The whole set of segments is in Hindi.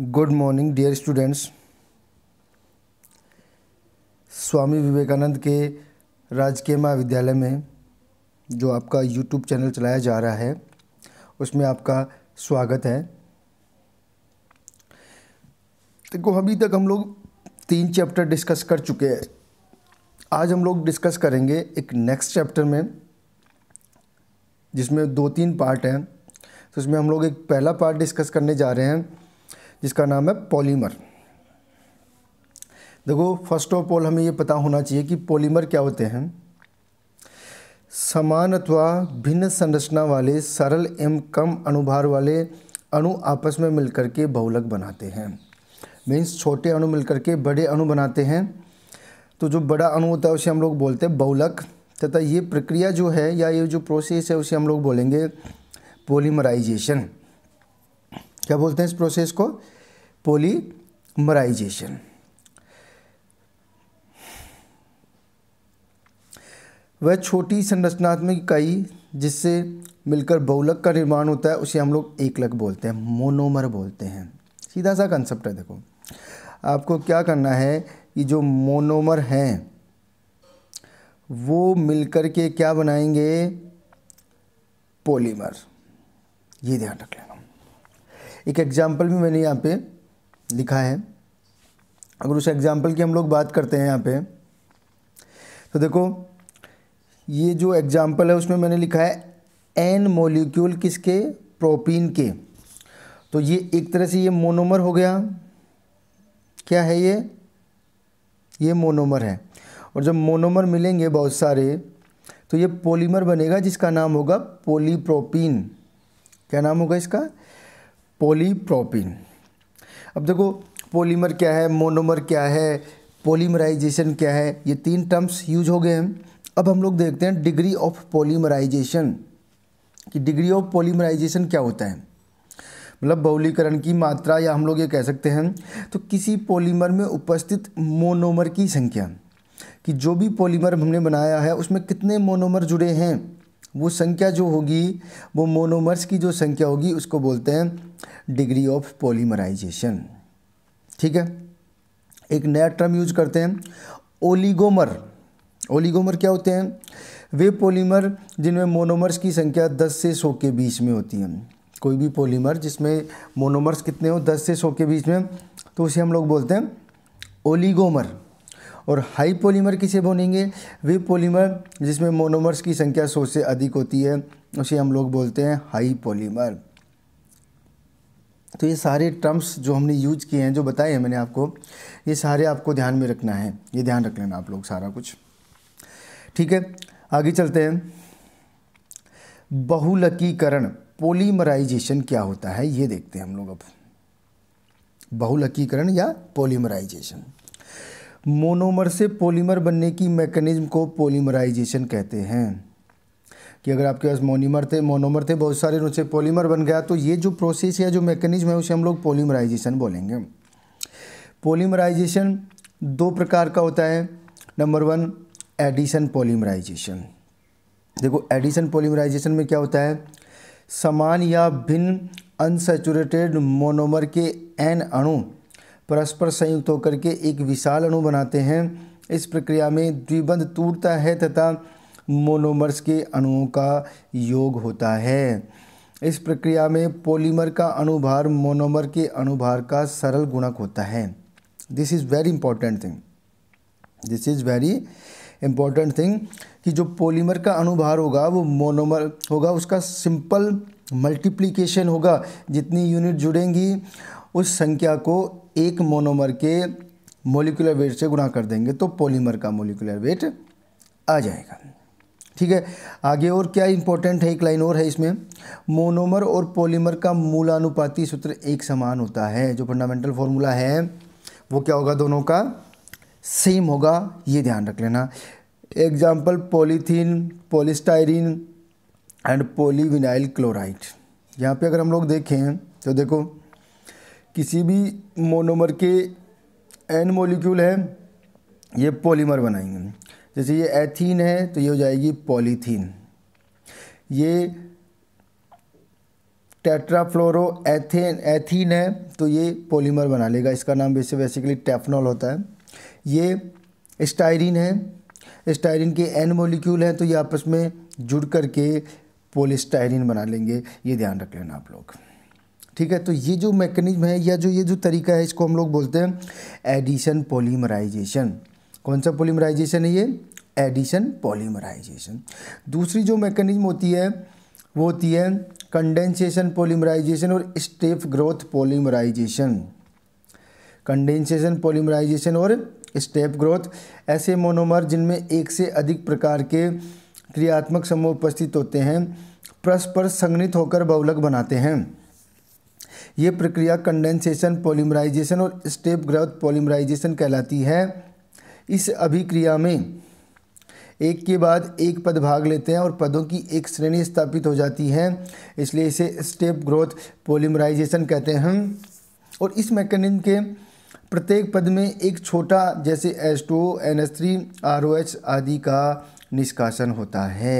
good morning dear students Swami Vivekananda के राजकीय महाविद्यालय में जो आपका यूट्यूब चैनल चलाया जा रहा है उसमें आपका स्वागत है देखो अभी तक हम लोग तीन चैप्टर डिस्कस कर चुके हैं आज हम लोग डिस्कस करेंगे एक नेक्स्ट चैप्टर में जिसमें दो तीन पार्ट हैं तो उसमें हम लोग एक पहला पार्ट डिस्कस करने जा रहे हैं जिसका नाम है पॉलीमर देखो फर्स्ट ऑफ ऑल हमें ये पता होना चाहिए कि पॉलीमर क्या होते हैं समान अथवा भिन्न संरचना वाले सरल एवं कम अणुभार वाले अणु आपस में मिलकर के बहुलक बनाते हैं मीन्स छोटे अणु मिलकर के बड़े अणु बनाते हैं तो जो बड़ा अणु होता है उसे हम लोग बोलते हैं बहुलक तथा ये प्रक्रिया जो है या ये जो प्रोसेस है उसे हम लोग बोलेंगे पोलीमराइजेशन क्या बोलते हैं इस प्रोसेस को पोलीमराइजेशन वह छोटी संरचनात्मक इकाई जिससे मिलकर बहुलक का निर्माण होता है उसे हम लोग एकलक बोलते हैं मोनोमर बोलते हैं सीधा सा कंसेप्ट है देखो आपको क्या करना है कि जो मोनोमर हैं वो मिलकर के क्या बनाएंगे पॉलीमर ये ध्यान रख लेना एक एग्ज़ाम्पल भी मैंने यहाँ पे लिखा है अगर उस एग्ज़ाम्पल की हम लोग बात करते हैं यहाँ पे तो देखो ये जो एग्ज़ाम्पल है उसमें मैंने लिखा है एन मोलिक्यूल किसके प्रोपीन के तो ये एक तरह से ये मोनोमर हो गया क्या है ये ये मोनोमर है और जब मोनोमर मिलेंगे बहुत सारे तो ये पॉलीमर बनेगा जिसका नाम होगा पॉलीप्रोपीन क्या नाम होगा इसका पोलीप्रोपिन अब देखो पॉलीमर क्या है मोनोमर क्या है पॉलीमराइजेशन क्या है ये तीन टर्म्स यूज हो गए हैं अब हम लोग देखते हैं डिग्री ऑफ पॉलीमराइजेशन कि डिग्री ऑफ पॉलीमराइजेशन क्या होता है मतलब बहुलीकरण की मात्रा या हम लोग ये कह सकते हैं तो किसी पॉलीमर में उपस्थित मोनोमर की संख्या कि जो भी पॉलीमर हमने बनाया है उसमें कितने मोनोमर जुड़े हैं वो संख्या जो होगी वो मोनोमर्स की जो संख्या होगी उसको बोलते हैं डिग्री ऑफ पॉलीमराइजेशन ठीक है एक नया टर्म यूज करते हैं ओलिगोमर ओलिगोमर क्या होते हैं वे पॉलीमर जिनमें मोनोमर्स की संख्या 10 से 100 के बीच में होती है कोई भी पॉलीमर जिसमें मोनोमर्स कितने हो 10 से 100 के बीच में तो उसे हम लोग बोलते हैं ओलीगोमर और हाई पोलीमर किसे बोलेंगे वे पोलीमर जिसमें मोनोमर्स की संख्या सौ से अधिक होती है उसे हम लोग बोलते हैं हाई पोलीमर तो ये सारे टर्म्स जो हमने यूज किए हैं जो बताए हैं मैंने आपको ये सारे आपको ध्यान में रखना है ये ध्यान रख लेना आप लोग सारा कुछ ठीक है आगे चलते हैं बहुलकीकरण पॉलीमराइजेशन क्या होता है ये देखते हैं हम लोग अब बहुलकीकरण या पोलीमराइजेशन मोनोमर से पॉलीमर बनने की मैकेनिज्म को पॉलीमराइजेशन कहते हैं कि अगर आपके पास मोनीमर थे मोनोमर थे बहुत सारे उनसे पॉलीमर बन गया तो ये जो प्रोसेस या जो मैकेनिज्म है उसे हम लोग पॉलीमराइजेशन बोलेंगे पॉलीमराइजेशन दो प्रकार का होता है नंबर वन एडिशन पॉलीमराइजेशन देखो एडिशन पॉलीमराइजेशन में क्या होता है समान या भिन्न अनसेचुरेटेड मोनोमर के एन अणु परस्पर संयुक्त होकर के एक विशाल अणु बनाते हैं इस प्रक्रिया में द्विबंध टूटता है तथा मोनोमर्स के अणुओं का योग होता है इस प्रक्रिया में पॉलीमर का अनुभार मोनोमर के अनुभार का सरल गुणक होता है this is very important thing this is very important thing कि जो पॉलीमर का अनुभार होगा वो मोनोमर होगा उसका सिंपल मल्टीप्लीकेशन होगा जितनी यूनिट जुड़ेंगी उस संख्या को एक मोनोमर के मोलिकुलर वेट से गुणा कर देंगे तो पॉलीमर का मोलिकुलर वेट आ जाएगा ठीक है आगे और क्या इंपॉर्टेंट है एक लाइन और है इसमें मोनोमर और पॉलीमर का मूलानुपाती सूत्र एक समान होता है जो फंडामेंटल फॉर्मूला है वो क्या होगा दोनों का सेम होगा ये ध्यान रख लेना example polythene polystyrene and polyvinyl chloride यहाँ पे अगर हम लोग देखें तो देखो किसी भी मोनोमर के एन मोलिक्यूल है ये पॉलीमर बनाएंगे जैसे ये एथीन है तो ये हो जाएगी पॉलीथीन ये टेट्राफ्लोरो एथेन एथीन है तो ये पॉलीमर बना लेगा इसका नाम वैसे बेसिकली टेफनॉल होता है ये स्टायरिन है स्टायरिन के एन मोलिक्यूल हैं तो ये आपस में जुड़ करके पोलिस्टायरिन बना लेंगे ये ध्यान रख लेना आप लोग ठीक है तो ये जो मैकेनिज्म है या जो ये जो तरीका है इसको हम लोग बोलते हैं एडिशन पोलीमराइजेशन कौन सा पोलीमराइजेशन है ये एडिशन पोलीमराइजेशन दूसरी जो मैकेनिज्म होती है वो होती है कंडेंसेशन पोलीमराइजेशन और step growth polymerisation condensation polymerisation और स्टेप ग्रोथ ऐसे मोनोमर जिनमें एक से अधिक प्रकार के क्रियात्मक समूह उपस्थित होते हैं परस्पर संगनित होकर बहुलक बनाते हैं ये प्रक्रिया कंडेंसेशन पॉलीमराइजेशन और स्टेप ग्रोथ पॉलीमराइजेशन कहलाती है इस अभिक्रिया में एक के बाद एक पद भाग लेते हैं और पदों की एक श्रेणी स्थापित हो जाती है इसलिए इसे स्टेप ग्रोथ पॉलीमराइजेशन कहते हैं और इस मैकेनिज्म के प्रत्येक पद में एक छोटा जैसे S two N S three R O H आदि का निष्कासन होता है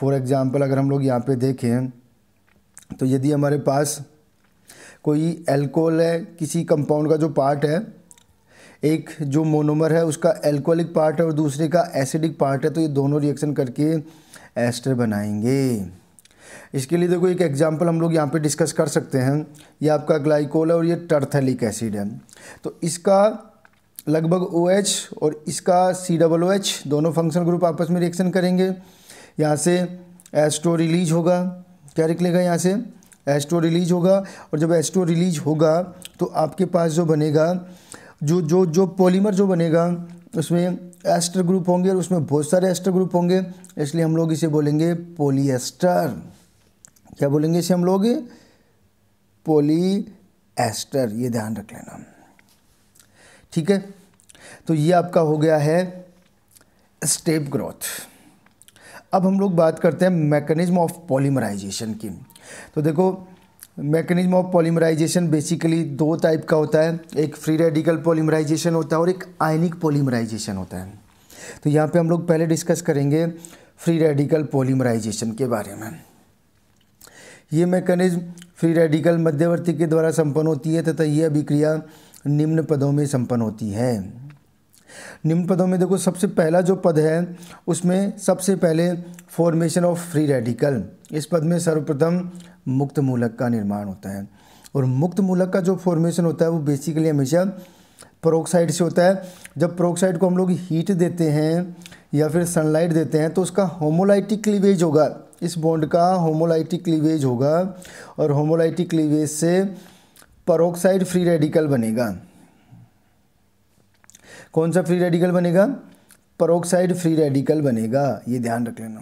फॉर एग्ज़ाम्पल अगर हम लोग यहाँ पे देखें तो यदि हमारे पास कोई एल्कोहल है किसी कंपाउंड का जो पार्ट है एक जो मोनोमर है उसका एल्कोहलिक पार्ट है और दूसरे का एसिडिक पार्ट है तो ये दोनों रिएक्शन करके एस्टर बनाएंगे इसके लिए देखो एक एग्जाम्पल हम लोग यहाँ पे डिस्कस कर सकते हैं ये आपका ग्लाइकोल है और ये टर्थेलिक एसिड है तो इसका लगभग ओ OH और इसका सी डबल ओ एच दोनों फंक्शन ग्रुप आपस में रिएक्शन करेंगे यहाँ से एस्ट्रो रिलीज होगा क्या निकलेगा यहाँ से एस्ट्रो टू रिलीज़ होगा और जब एच टू रिलीज़ होगा तो आपके पास जो बनेगा जो जो जो पॉलीमर जो बनेगा उसमें एस्टर ग्रुप होंगे और उसमें बहुत सारे एस्टर ग्रुप होंगे इसलिए हम लोग इसे बोलेंगे पोलिएस्टर क्या बोलेंगे इसे हम लोग पोलिएस्टर ये ध्यान रख लेना ठीक है तो ये आपका हो गया है स्टेप ग्रोथ अब हम लोग बात करते हैं मैकेनिज्म ऑफ पॉलीमराइजेशन की तो देखो मैकेनिज्म ऑफ पॉलीमराइजेशन बेसिकली दो टाइप का होता है एक फ्री रेडिकल पॉलीमराइजेशन होता है और एक आयनिक पॉलीमराइजेशन होता है तो यहाँ पे हम लोग पहले डिस्कस करेंगे फ्री रेडिकल पॉलीमराइजेशन के बारे में ये मैकेनिज्म फ्री रेडिकल मध्यवर्ती के द्वारा संपन्न होती है तथा यह अभिक्रिया निम्न पदों में संपन्न होती है निम्न पदों में देखो सबसे पहला जो पद है उसमें सबसे पहले फॉर्मेशन ऑफ फ्री रेडिकल इस पद में सर्वप्रथम मुक्त मूलक का निर्माण होता है और मुक्त मूलक का जो फॉर्मेशन होता है वो बेसिकली हमेशा प्रोक्साइड से होता है जब प्रोक्साइड को हम लोग हीट देते हैं या फिर सनलाइट देते हैं तो उसका होमोलाइटिक क्लीवेज होगा इस बॉन्ड का होमोलाइटिक क्लीवेज होगा और होमोलाइटिक क्लीवेज से परोक्साइड फ्री रेडिकल बनेगा कौन सा फ्री रेडिकल बनेगा परोक्साइड फ्री रेडिकल बनेगा ये ध्यान रख लेना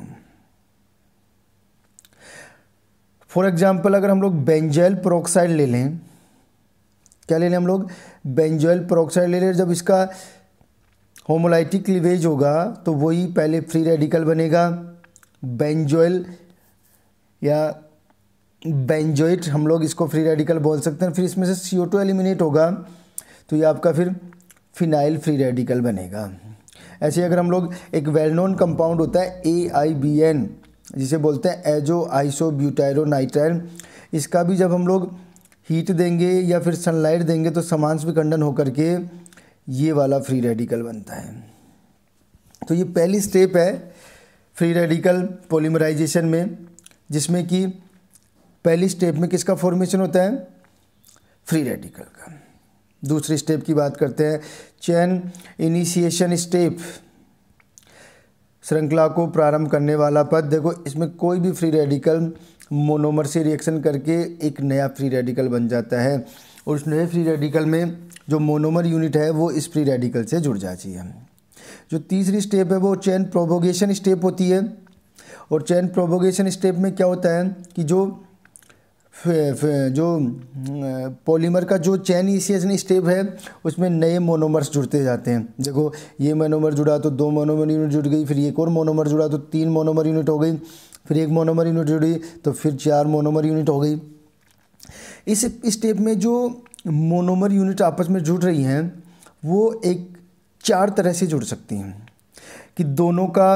फॉर एग्जाम्पल अगर हम लोग बेंजेल परोक्साइड ले लें क्या ले लें हम लोग बेंजोइल प्रोक्साइड ले लें जब इसका होमोलाइटिक लिवेज होगा तो वही पहले फ्री रेडिकल बनेगा बेंजोइल या बेंजोइट हम लोग इसको फ्री रेडिकल बोल सकते हैं फिर इसमें से सी एलिमिनेट होगा तो ये आपका फिर फिनाइल फ्री रेडिकल बनेगा ऐसे अगर हम लोग एक वेल नोन कंपाउंड होता है ए आई बी एन जिसे बोलते हैं एजो आइसो नाइट्राइल इसका भी जब हम लोग हीट देंगे या फिर सनलाइट देंगे तो समान विखंडन होकर के ये वाला फ्री रेडिकल बनता है तो ये पहली स्टेप है फ्री रेडिकल पोलीमराइजेशन में जिसमें कि पहली स्टेप में किसका फॉर्मेशन होता है फ्री रेडिकल का दूसरे स्टेप की बात करते हैं चैन इनिशिएशन स्टेप श्रृंखला को प्रारंभ करने वाला पद देखो इसमें कोई भी फ्री रेडिकल मोनोमर से रिएक्शन करके एक नया फ्री रेडिकल बन जाता है और उस नए फ्री रेडिकल में जो मोनोमर यूनिट है वो इस फ्री रेडिकल से जुड़ जाती है जो तीसरी स्टेप है वो चैन प्रोबोगेशन स्टेप होती है और चैन प्रोबोगेशन स्टेप में क्या होता है कि जो जो पॉलीमर का जो चैन ईसीएस स्टेप है उसमें नए मोनोमर्स जुड़ते जाते हैं देखो ये मोनोमर जुड़ा तो दो मोनोमर यूनिट जुड़ गई फिर एक और मोनोमर जुड़ा तो तीन मोनोमर यूनिट हो गई फिर एक मोनोमर यूनिट जुड़ी तो फिर चार मोनोमर यूनिट हो गई इस स्टेप में जो मोनोमर यूनिट आपस में जुड़ रही हैं वो एक चार तरह से जुड़ सकती हैं कि दोनों का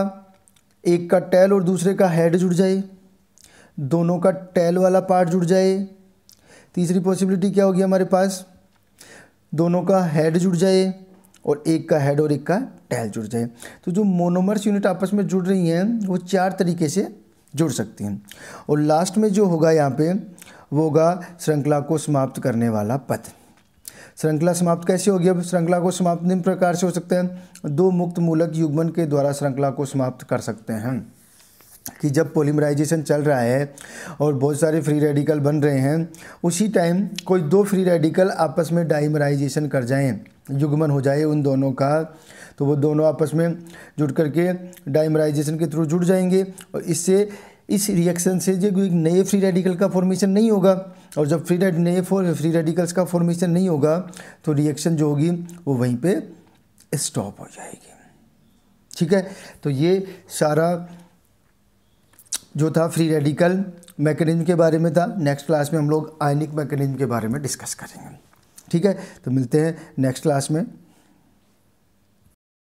एक का टेल और दूसरे का हेड जुड़ जाए दोनों का टेल वाला पार्ट जुड़ जाए तीसरी पॉसिबिलिटी क्या होगी हमारे पास दोनों का हेड जुड़ जाए और एक का हेड और एक का टैल जुड़ जाए तो जो मोनोमर्स यूनिट आपस में जुड़ रही हैं वो चार तरीके से जुड़ सकती हैं और लास्ट में जो होगा यहाँ पे वो होगा श्रृंखला को समाप्त करने वाला पथ श्रृंखला समाप्त कैसे होगी अब श्रृंखला को समाप्त निम्न प्रकार से हो सकते हैं दो मुक्त मूलक युग्मन के द्वारा श्रृंखला को समाप्त कर सकते हैं कि जब पोलीमराइजेशन चल रहा है और बहुत सारे फ्री रेडिकल बन रहे हैं उसी टाइम कोई दो फ्री रेडिकल आपस में डाइमराइजेशन कर जाएं युग्मन हो जाए उन दोनों का तो वो दोनों आपस में जुट करके डाइमराइजेशन के थ्रू जुड़ जाएंगे और इससे इस रिएक्शन से जो नए फ्री रेडिकल का फॉर्मेशन नहीं होगा और जब फ्री रेड नए फ्री रेडिकल्स का फॉर्मेशन नहीं होगा तो रिएक्शन जो होगी वो वहीं पे स्टॉप हो जाएगी ठीक है तो ये सारा जो था फ्री रेडिकल मैकेनिज्म के बारे में था नेक्स्ट क्लास में हम लोग आयनिक मैकेनिज्म के बारे में डिस्कस करेंगे ठीक है तो मिलते हैं नेक्स्ट क्लास में